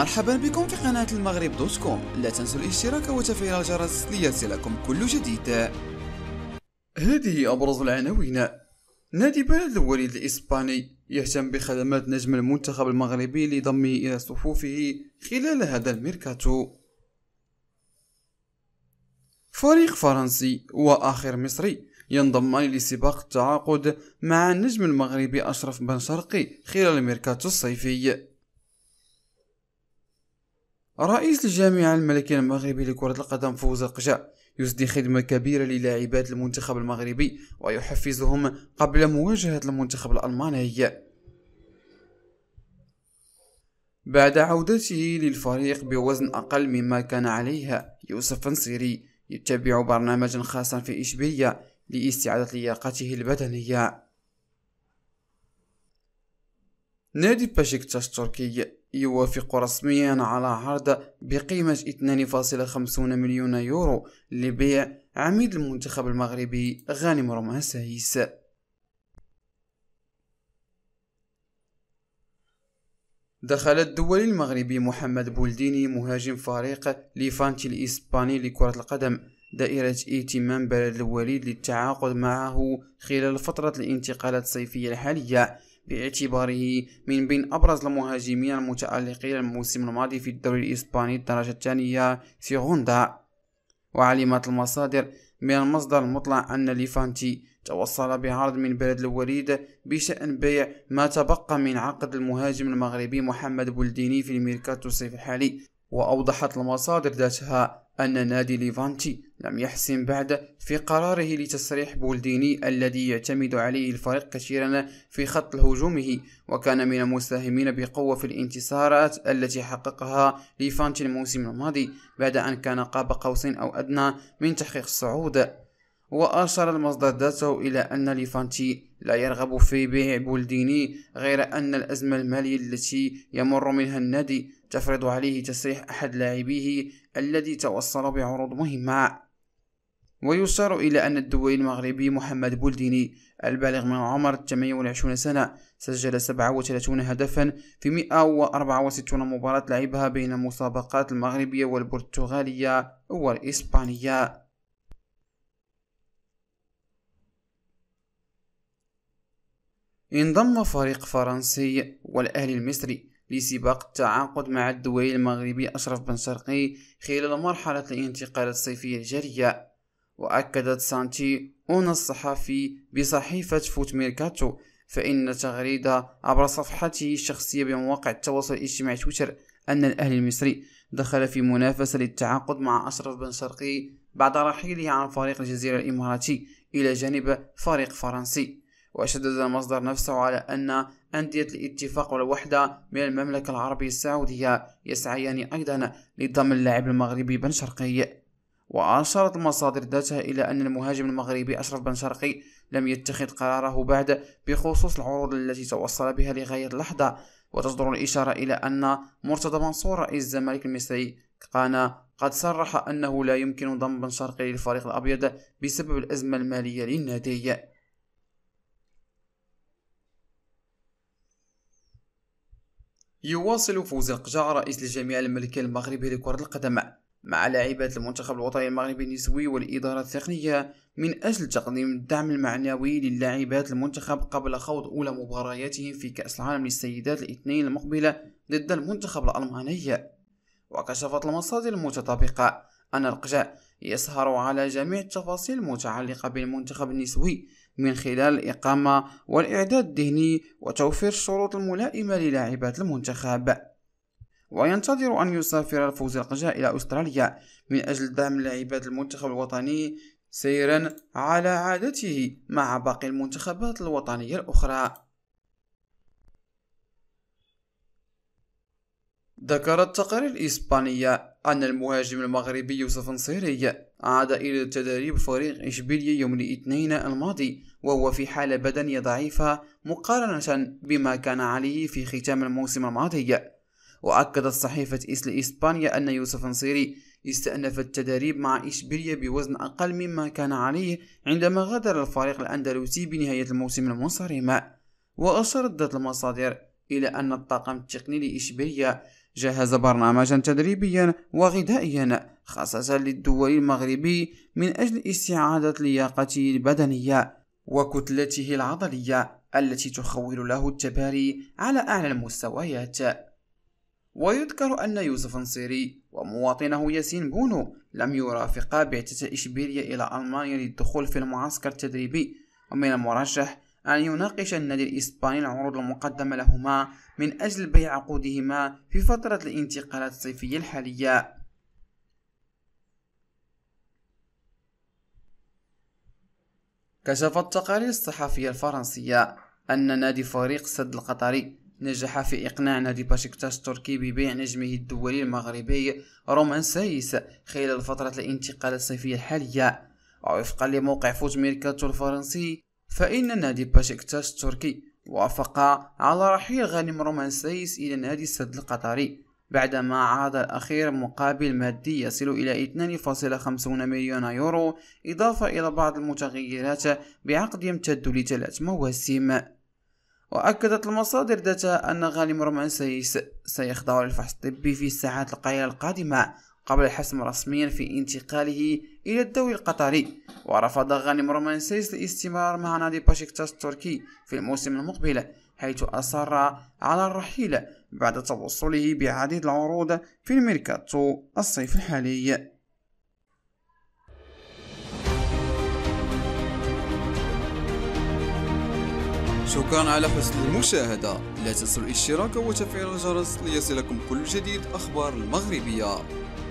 مرحبا بكم في قناة المغرب دوت كوم لا تنسوا الاشتراك وتفعيل الجرس ليصلكم كل جديد هذه أبرز العناوين نادي بلد الوليد الإسباني يهتم بخدمات نجم المنتخب المغربي لضمه إلى صفوفه خلال هذا الميركاتو فريق فرنسي وآخر مصري ينضمان لسباق التعاقد مع النجم المغربي أشرف بن شرقي خلال الميركاتو الصيفي رئيس الجامعة الملكية المغربي لكرة القدم فوز القجاء يسدي خدمة كبيرة للاعبات المنتخب المغربي ويحفزهم قبل مواجهة المنتخب الألماني بعد عودته للفريق بوزن أقل مما كان عليها يوسف نصيري يتبع برنامجا خاصا في إشبية لاستعادة لياقته البدنية نادي باشكتاش التركي يوافق رسميا على عرض بقيمة 2.50 مليون يورو لبيع عميد المنتخب المغربي غانم رمان سايس دخل الدولي المغربي محمد بولديني مهاجم فريق ليفانتي الإسباني لكرة القدم دائرة اهتمام بلد الوليد للتعاقد معه خلال فترة الانتقالات الصيفية الحالية باعتباره من بين أبرز المهاجمين المتألقين الموسم الماضي في الدوري الإسباني الدرجة الثانية غوندا وعلمت المصادر من المصدر المطلع أن ليفانتي توصل بعرض من بلد الوليد بشأن بيع ما تبقى من عقد المهاجم المغربي محمد بولديني في الميركاتو الصيف الحالي وأوضحت المصادر ذاتها أن نادي ليفانتي لم يحسم بعد في قراره لتصريح بولديني الذي يعتمد عليه الفريق كثيرا في خط هجومه وكان من المساهمين بقوة في الانتصارات التي حققها ليفانتي الموسم الماضي بعد أن كان قاب قوسين أو أدنى من تحقيق الصعود وأشار المصدر ذاته إلى أن ليفانتي لا يرغب في بيع بولديني غير أن الأزمة المالية التي يمر منها النادي تفرض عليه تسريح أحد لاعبيه الذي توصل بعروض مهمة ويشار إلى أن الدولي المغربي محمد بولديني البالغ من عمر 28 سنة سجل 37 هدفا في 164 مباراة لعبها بين المسابقات المغربية والبرتغالية والإسبانية انضم فريق فرنسي والأهلي المصري لسباق التعاقد مع الدولي المغربي أشرف بن شرقي خلال مرحلة الانتقالات الصيفية الجارية وأكدت سانتي أونا الصحفي بصحيفة فوت ميركاتو فإن تغريدة عبر صفحته الشخصية بمواقع التواصل الاجتماعي تويتر أن الأهلي المصري دخل في منافسة للتعاقد مع أشرف بن شرقي بعد رحيله عن فريق الجزيرة الإماراتي إلى جانب فريق فرنسي وشدد المصدر نفسه على أن أندية الاتفاق والوحدة من المملكة العربية السعودية يسعيان أيضا لضم اللاعب المغربي بن شرقي وأشارت المصادر ذاتها إلى أن المهاجم المغربي أشرف بن شرقي لم يتخذ قراره بعد بخصوص العروض التي توصل بها لغاية اللحظة وتصدر الإشارة إلى أن مرتضى منصور رئيس الزمالك المصري كان قد صرح أنه لا يمكن ضم بن شرقي للفريق الأبيض بسبب الأزمة المالية للنادي يواصل فوز القجع رئيس الجمعية الملكية المغربية لكرة القدم مع لاعبات المنتخب الوطني المغربي النسوي والإدارة التقنية من أجل تقديم الدعم المعنوي للاعبات المنتخب قبل خوض أولى مبارياتهم في كأس العالم للسيدات الاثنين المقبلة ضد المنتخب الألماني وكشفت المصادر المتطابقة أن القجع يسهر على جميع التفاصيل المتعلقة بالمنتخب النسوي من خلال الإقامة والإعداد الذهني وتوفير الشروط الملائمة للاعبات المنتخب وينتظر أن يسافر الفوز القجاء إلى أستراليا من أجل دعم لاعبات المنتخب الوطني سيرا على عادته مع باقي المنتخبات الوطنية الأخرى ذكر التقرير الإسبانية أن المهاجم المغربي يوسف نصيري عاد إلى تدريب فريق إشبيلية يوم الاثنين الماضي وهو في حالة بدنية ضعيفة مقارنة بما كان عليه في ختام الموسم الماضي وأكدت صحيفة إسل إسبانيا أن يوسف نصيري استأنف التدريب مع إشبيلية بوزن أقل مما كان عليه عندما غادر الفريق الأندلسي بنهاية الموسم المنصرم وأشارت ذات المصادر إلى أن الطاقم التقني لإشبيلية جهز برنامجا تدريبيا وغذائيا خاصة للدول المغربي من أجل استعادة لياقته البدنية وكتلته العضلية التي تخول له التباري على أعلى المستويات ويذكر أن يوسف نصيري ومواطنه ياسين بونو لم يرافقا بعثة إشبيلية إلى ألمانيا للدخول في المعسكر التدريبي ومن المرشح أن يناقش النادي الإسباني العروض المقدمة لهما من أجل بيع عقودهما في فترة الانتقالات الصيفية الحالية كشفت التقارير الصحفية الفرنسية أن نادي فريق سد القطري نجح في إقناع نادي باشكتاش التركي ببيع نجمه الدولي المغربي رومان سايس خلال فترة الانتقال الصيفية الحالية ووفقا لموقع فوت ميركاتو الفرنسي فإن نادي باشكتاش التركي وافق على رحيل غانم رومان سيس إلى نادي السد القطري بعدما عاد الأخير مقابل مادي يصل إلى 2.50 مليون يورو إضافة إلى بعض المتغيرات بعقد يمتد لثلاث مواسم وأكدت المصادر ذاتها أن غانم رومان سيس سيخضع للفحص الطبي في الساعات القليلة القادمة قبل الحسم رسميا في انتقاله إلى الدوري القطري ورفض غانم رومانسيس الاستمرار مع نادي باشكتاش التركي في الموسم المقبل حيث أصر على الرحيل بعد توصله بعديد العروض في الميركاتو الصيف الحالي شكرا على حسن المشاهدة لا تنسوا الاشتراك وتفعيل الجرس ليصلكم كل جديد أخبار المغربية